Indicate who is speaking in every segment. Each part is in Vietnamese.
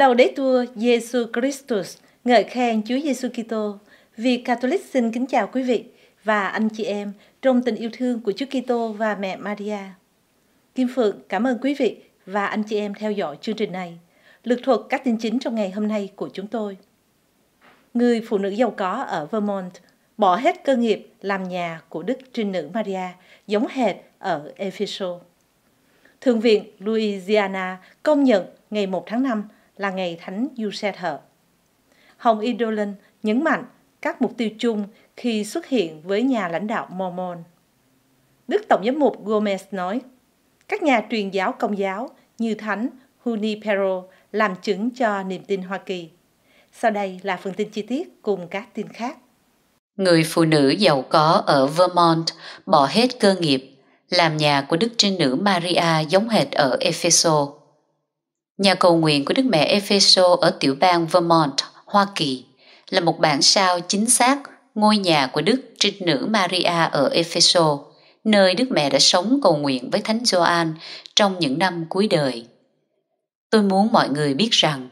Speaker 1: Laudetur Jesu Christus, ngợi khen Chúa Giêsu Kitô. Vì Catholic xin kính chào quý vị và anh chị em trong tình yêu thương của Chúa Kitô và mẹ Maria. Kim Phượng cảm ơn quý vị và anh chị em theo dõi chương trình này. Lược thuật các tin chính trong ngày hôm nay của chúng tôi. Người phụ nữ giàu có ở Vermont bỏ hết cơ nghiệp làm nhà của Đức Trinh Nữ Maria, giống hệt ở Ephesos. Thượng viện Louisiana công nhận ngày 1 tháng 5 là ngày Thánh Giuse-thờ. Hồng Idolin nhấn mạnh các mục tiêu chung khi xuất hiện với nhà lãnh đạo Mormon. Đức Tổng giám mục Gomez nói, các nhà truyền giáo công giáo như Thánh Junipero làm chứng cho niềm tin Hoa Kỳ. Sau đây là phần tin chi tiết cùng các tin khác.
Speaker 2: Người phụ nữ giàu có ở Vermont bỏ hết cơ nghiệp, làm nhà của đức trinh nữ Maria giống hệt ở Ephesus. Nhà cầu nguyện của Đức Mẹ Epheso ở tiểu bang Vermont, Hoa Kỳ là một bản sao chính xác ngôi nhà của Đức Trinh Nữ Maria ở Epheso, nơi Đức Mẹ đã sống cầu nguyện với Thánh Gioan trong những năm cuối đời. Tôi muốn mọi người biết rằng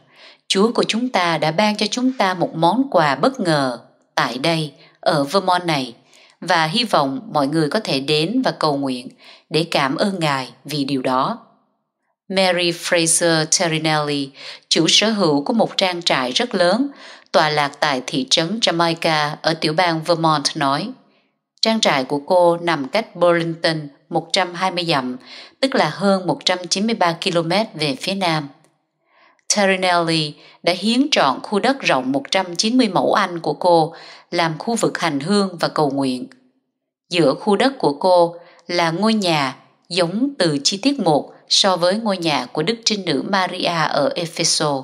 Speaker 2: Chúa của chúng ta đã ban cho chúng ta một món quà bất ngờ tại đây, ở Vermont này, và hy vọng mọi người có thể đến và cầu nguyện để cảm ơn Ngài vì điều đó. Mary Fraser Terinelli, chủ sở hữu của một trang trại rất lớn, tòa lạc tại thị trấn Jamaica ở tiểu bang Vermont nói. Trang trại của cô nằm cách Burlington 120 dặm, tức là hơn 193 km về phía nam. Terinelli đã hiến trọn khu đất rộng 190 mẫu Anh của cô làm khu vực hành hương và cầu nguyện. Giữa khu đất của cô là ngôi nhà giống từ chi tiết một so với ngôi nhà của Đức Trinh Nữ Maria ở Epheso.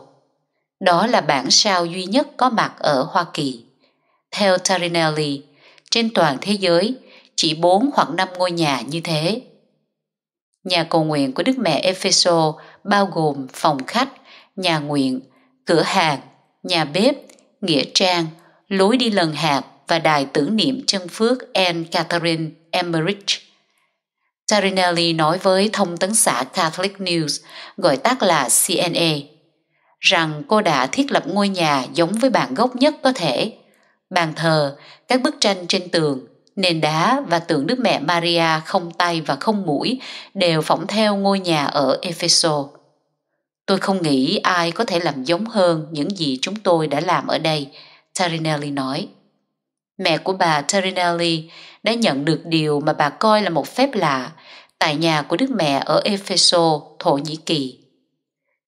Speaker 2: Đó là bản sao duy nhất có mặt ở Hoa Kỳ. Theo Tarinelli, trên toàn thế giới chỉ 4 hoặc 5 ngôi nhà như thế. Nhà cầu nguyện của Đức Mẹ Epheso bao gồm phòng khách, nhà nguyện, cửa hàng, nhà bếp, nghĩa trang, lối đi lần hạt và đài tưởng niệm chân phước Anne Catherine Emmerich. Tarinelli nói với thông tấn xã Catholic News, gọi tắt là CNA, rằng cô đã thiết lập ngôi nhà giống với bản gốc nhất có thể. Bàn thờ, các bức tranh trên tường, nền đá và tượng Đức Mẹ Maria không tay và không mũi đều phỏng theo ngôi nhà ở Epheso. Tôi không nghĩ ai có thể làm giống hơn những gì chúng tôi đã làm ở đây, Tarinelli nói. Mẹ của bà Tarinelli đã nhận được điều mà bà coi là một phép lạ tại nhà của đức mẹ ở Epheso, Thổ Nhĩ Kỳ.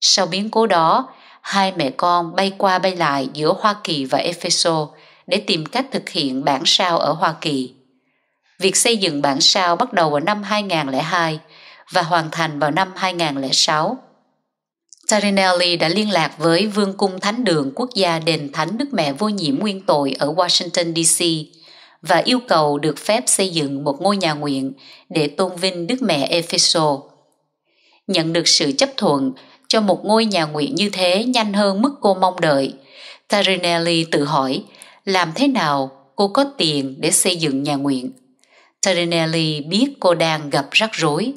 Speaker 2: Sau biến cố đó, hai mẹ con bay qua bay lại giữa Hoa Kỳ và Epheso để tìm cách thực hiện bản sao ở Hoa Kỳ. Việc xây dựng bản sao bắt đầu vào năm 2002 và hoàn thành vào năm 2006. Tarinelli đã liên lạc với Vương cung Thánh đường Quốc gia Đền Thánh Đức Mẹ Vô Nhiễm Nguyên Tội ở Washington D.C và yêu cầu được phép xây dựng một ngôi nhà nguyện để tôn vinh Đức Mẹ Epheso. Nhận được sự chấp thuận cho một ngôi nhà nguyện như thế nhanh hơn mức cô mong đợi, Tarinelli tự hỏi làm thế nào cô có tiền để xây dựng nhà nguyện. Tarinelli biết cô đang gặp rắc rối.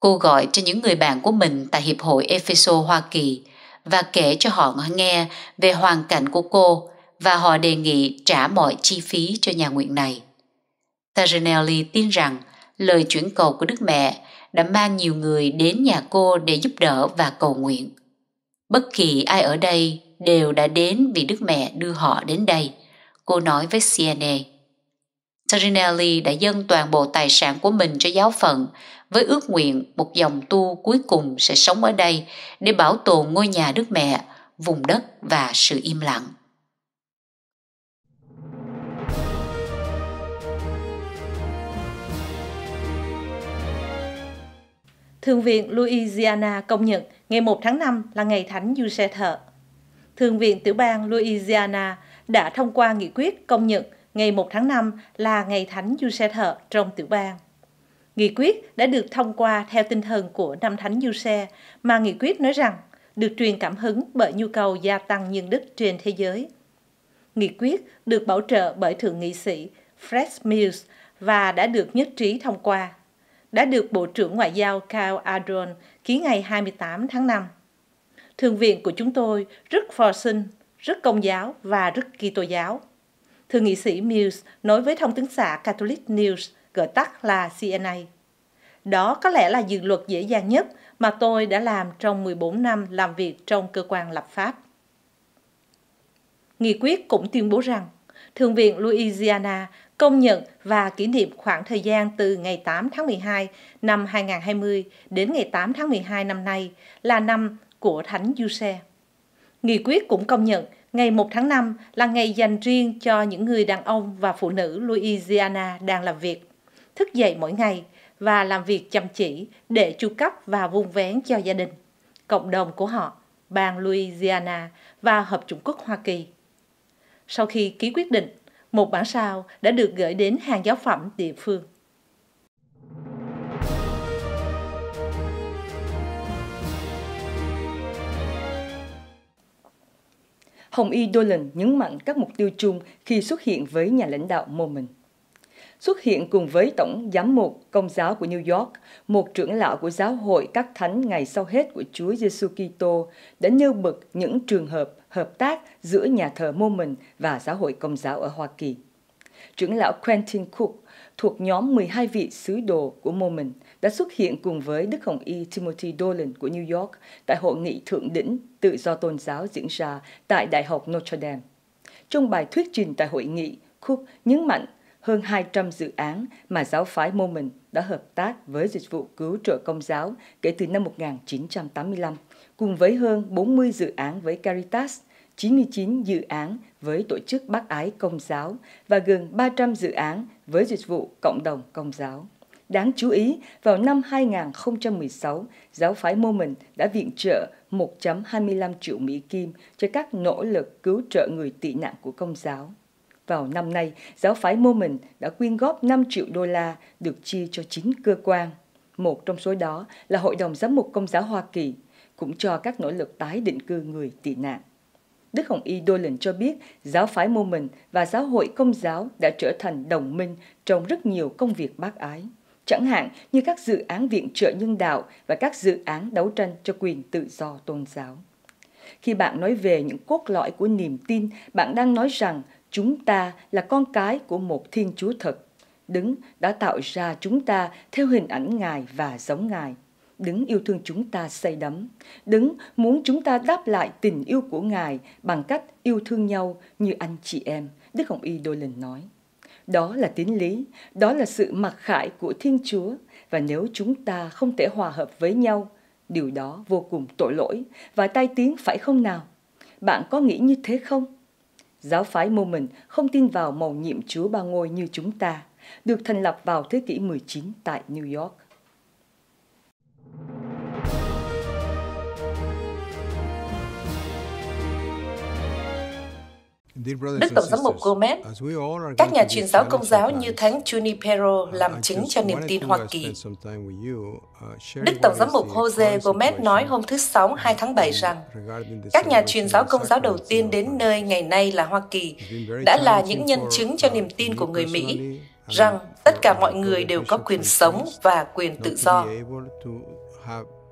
Speaker 2: Cô gọi cho những người bạn của mình tại Hiệp hội Epheso Hoa Kỳ và kể cho họ nghe về hoàn cảnh của cô và họ đề nghị trả mọi chi phí cho nhà nguyện này. Tajanelli tin rằng lời chuyển cầu của Đức Mẹ đã mang nhiều người đến nhà cô để giúp đỡ và cầu nguyện. Bất kỳ ai ở đây đều đã đến vì Đức Mẹ đưa họ đến đây, cô nói với cna. Tarinelli đã dâng toàn bộ tài sản của mình cho giáo phận với ước nguyện một dòng tu cuối cùng sẽ sống ở đây để bảo tồn ngôi nhà Đức Mẹ, vùng đất và sự im lặng.
Speaker 1: Thượng viện Louisiana công nhận ngày 1 tháng 5 là ngày Thánh Giuse-thợ. Thượng viện tiểu bang Louisiana đã thông qua nghị quyết công nhận ngày 1 tháng 5 là ngày Thánh Giuse-thợ trong tiểu bang. Nghị quyết đã được thông qua theo tinh thần của năm Thánh Giuse, mà nghị quyết nói rằng được truyền cảm hứng bởi nhu cầu gia tăng nhân đức trên thế giới. Nghị quyết được bảo trợ bởi Thượng nghị sĩ Fred Mills và đã được nhất trí thông qua đã được Bộ trưởng Ngoại giao Carl Adron ký ngày 28 tháng 5. Thượng viện của chúng tôi rất phò sinh, rất công giáo và rất Kitô giáo. Thượng nghị sĩ Mills nói với thông tấn xã Catholic News, gọi tắt là CNA. Đó có lẽ là dự luật dễ dàng nhất mà tôi đã làm trong 14 năm làm việc trong cơ quan lập pháp. Nghị quyết cũng tuyên bố rằng Thượng viện Louisiana công nhận và kỷ niệm khoảng thời gian từ ngày 8 tháng 12 năm 2020 đến ngày 8 tháng 12 năm nay là năm của Thánh Du Xe. Nghị quyết cũng công nhận ngày 1 tháng 5 là ngày dành riêng cho những người đàn ông và phụ nữ Louisiana đang làm việc, thức dậy mỗi ngày và làm việc chăm chỉ để chu cấp và vun vén cho gia đình, cộng đồng của họ, bang Louisiana và Hợp chủng quốc Hoa Kỳ. Sau khi ký quyết định một bản sao đã được gửi đến hàng giáo phẩm địa phương.
Speaker 3: Hồng Y Dolan nhấn mạnh các mục tiêu chung khi xuất hiện với nhà lãnh đạo mô Xuất hiện cùng với Tổng Giám mục Công giáo của New York, một trưởng lão của giáo hội các thánh ngày sau hết của Chúa Giêsu Kitô đã nêu bật những trường hợp hợp tác giữa nhà thờ Mormon và giáo hội Công giáo ở Hoa Kỳ. Trưởng lão Quentin Cook thuộc nhóm 12 vị sứ đồ của Mormon đã xuất hiện cùng với Đức Hồng Y Timothy Dolan của New York tại hội nghị thượng đỉnh tự do tôn giáo diễn ra tại Đại học Notre Dame. Trong bài thuyết trình tại hội nghị, Cook nhấn mạnh hơn 200 dự án mà giáo phái Mormon đã hợp tác với dịch vụ cứu trợ công giáo kể từ năm 1985 cùng với hơn 40 dự án với Caritas, 99 dự án với Tổ chức Bác Ái Công giáo và gần 300 dự án với dịch vụ cộng đồng công giáo. Đáng chú ý, vào năm 2016, giáo phái Mormon đã viện trợ 1.25 triệu Mỹ Kim cho các nỗ lực cứu trợ người tị nạn của công giáo. Vào năm nay, giáo phái Mormon đã quyên góp 5 triệu đô la được chia cho 9 cơ quan. Một trong số đó là Hội đồng Giám mục Công giáo Hoa Kỳ – cũng cho các nỗ lực tái định cư người tị nạn. Đức Hồng Y Đô cho biết giáo phái mô mình và giáo hội công giáo đã trở thành đồng minh trong rất nhiều công việc bác ái, chẳng hạn như các dự án viện trợ nhân đạo và các dự án đấu tranh cho quyền tự do tôn giáo. Khi bạn nói về những cốt lõi của niềm tin, bạn đang nói rằng chúng ta là con cái của một Thiên Chúa thật, đứng đã tạo ra chúng ta theo hình ảnh Ngài và giống Ngài đứng yêu thương chúng ta say đắm. Đứng muốn chúng ta đáp lại tình yêu của Ngài bằng cách yêu thương nhau như anh chị em, Đức Hồng Y đôi lần nói. Đó là tín lý, đó là sự mặc khải của Thiên Chúa và nếu chúng ta không thể hòa hợp với nhau, điều đó vô cùng tội lỗi và tai tiếng phải không nào? Bạn có nghĩ như thế không? Giáo phái mô mình không tin vào màu nhiệm Chúa Ba Ngôi như chúng ta, được thành lập vào thế kỷ 19 tại New York. Đức Tổng giám mục Gomez, các nhà truyền giáo công giáo như
Speaker 1: Thánh Junipero uh, làm chứng cho niềm tin Hoa uh, Kỳ.
Speaker 3: Uh, Đức Tổng giám mục
Speaker 1: Jose Gomez nói hôm thứ Sáu 2 tháng 7 rằng
Speaker 3: các nhà truyền giáo công giáo đầu
Speaker 1: tiên đến nơi ngày nay là Hoa Kỳ đã là những nhân chứng cho niềm tin của người Mỹ rằng tất cả mọi người đều có quyền sống và quyền tự do.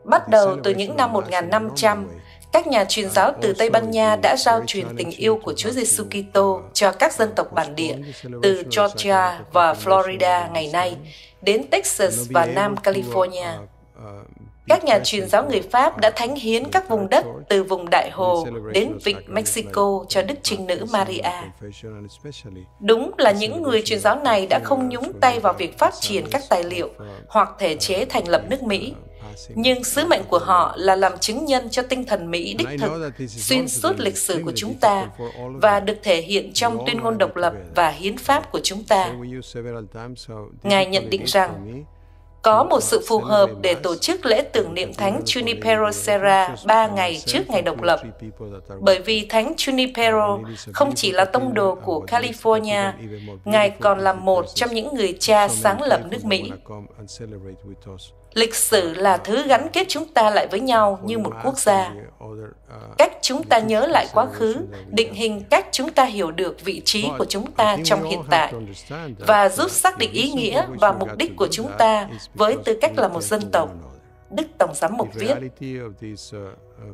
Speaker 1: Bắt đầu từ những năm 1500, các nhà truyền giáo từ Tây Ban Nha đã giao truyền tình yêu của Chúa Giêsu Kitô cho các dân tộc bản địa từ Georgia và Florida ngày nay đến Texas và Nam uh, California. Uh, các nhà truyền giáo người Pháp đã thánh hiến các vùng đất từ vùng Đại Hồ đến Vịnh Mexico cho uh, Đức Trinh Nữ Maria. Đúng là những người truyền giáo này đã không nhúng tay vào việc phát triển các tài liệu hoặc thể chế thành lập nước Mỹ, nhưng sứ mệnh của họ là làm chứng nhân cho tinh thần Mỹ đích thực xuyên suốt lịch sử của chúng ta và được thể hiện trong tuyên ngôn độc lập và hiến pháp của chúng ta.
Speaker 3: Ngài nhận định rằng
Speaker 1: có một sự phù hợp để tổ chức lễ tưởng niệm Thánh Junipero Serra ba ngày trước ngày độc lập, bởi vì Thánh Junipero không chỉ là tông đồ của California, Ngài còn là một trong những người cha sáng lập nước Mỹ lịch sử là thứ gắn kết chúng ta lại với nhau như một quốc gia cách chúng ta nhớ lại quá khứ định hình cách chúng ta hiểu được vị trí của chúng ta trong hiện tại
Speaker 3: và giúp xác định ý nghĩa và mục đích của chúng ta
Speaker 1: với tư cách là một dân tộc Đức Tổng Giám mục viết.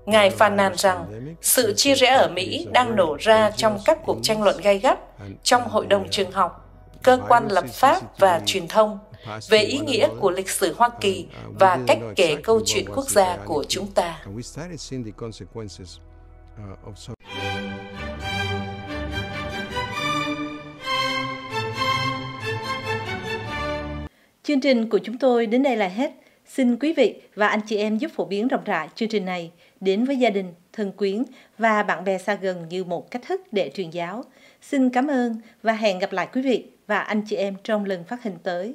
Speaker 1: Ngài phàn nàn rằng sự chia rẽ ở Mỹ đang nổ ra trong các cuộc tranh luận gay gắt trong Hội đồng trường học, cơ quan lập pháp và truyền thông về ý nghĩa của lịch sử Hoa Kỳ uh, và cách kể câu chuyện quốc gia của chúng ta. Uh, chương trình của chúng tôi đến đây là hết. Xin quý vị và anh chị em giúp phổ biến rộng rãi chương trình này đến với gia đình, thân quyến và bạn bè xa gần như một cách thức để truyền giáo. Xin cảm ơn và hẹn gặp lại quý vị và anh chị em trong lần phát hình tới.